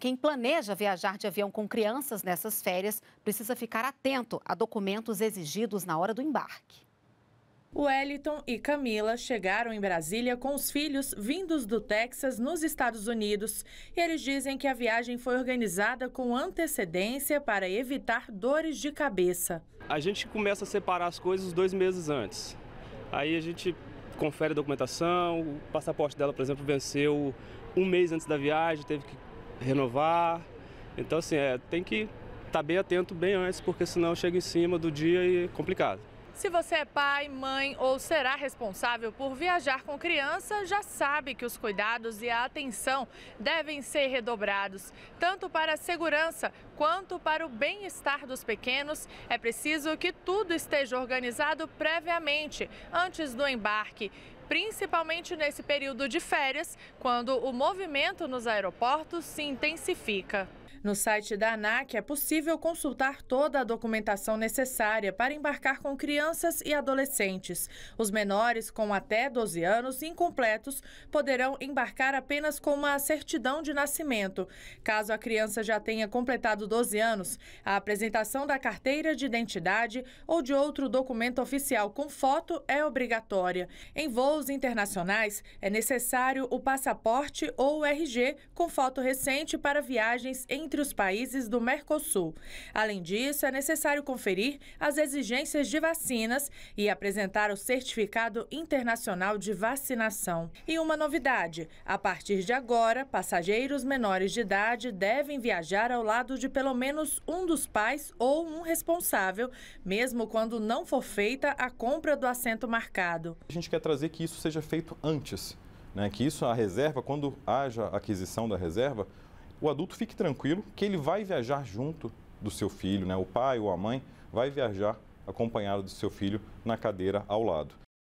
Quem planeja viajar de avião com crianças nessas férias precisa ficar atento a documentos exigidos na hora do embarque. Wellington e Camila chegaram em Brasília com os filhos vindos do Texas, nos Estados Unidos. E eles dizem que a viagem foi organizada com antecedência para evitar dores de cabeça. A gente começa a separar as coisas dois meses antes. Aí a gente confere a documentação, o passaporte dela, por exemplo, venceu um mês antes da viagem, teve que renovar. Então, assim, é, tem que estar tá bem atento bem antes, porque senão chega em cima do dia e é complicado. Se você é pai, mãe ou será responsável por viajar com criança, já sabe que os cuidados e a atenção devem ser redobrados. Tanto para a segurança quanto para o bem-estar dos pequenos, é preciso que tudo esteja organizado previamente, antes do embarque principalmente nesse período de férias, quando o movimento nos aeroportos se intensifica. No site da ANAC é possível consultar toda a documentação necessária para embarcar com crianças e adolescentes. Os menores com até 12 anos incompletos poderão embarcar apenas com uma certidão de nascimento. Caso a criança já tenha completado 12 anos, a apresentação da carteira de identidade ou de outro documento oficial com foto é obrigatória. Em voos internacionais, é necessário o passaporte ou o RG com foto recente para viagens em entre os países do Mercosul. Além disso, é necessário conferir as exigências de vacinas e apresentar o Certificado Internacional de Vacinação. E uma novidade: a partir de agora, passageiros menores de idade devem viajar ao lado de pelo menos um dos pais ou um responsável, mesmo quando não for feita a compra do assento marcado. A gente quer trazer que isso seja feito antes. Né, que isso, a reserva, quando haja aquisição da reserva, o adulto fique tranquilo que ele vai viajar junto do seu filho, né? o pai ou a mãe vai viajar acompanhado do seu filho na cadeira ao lado.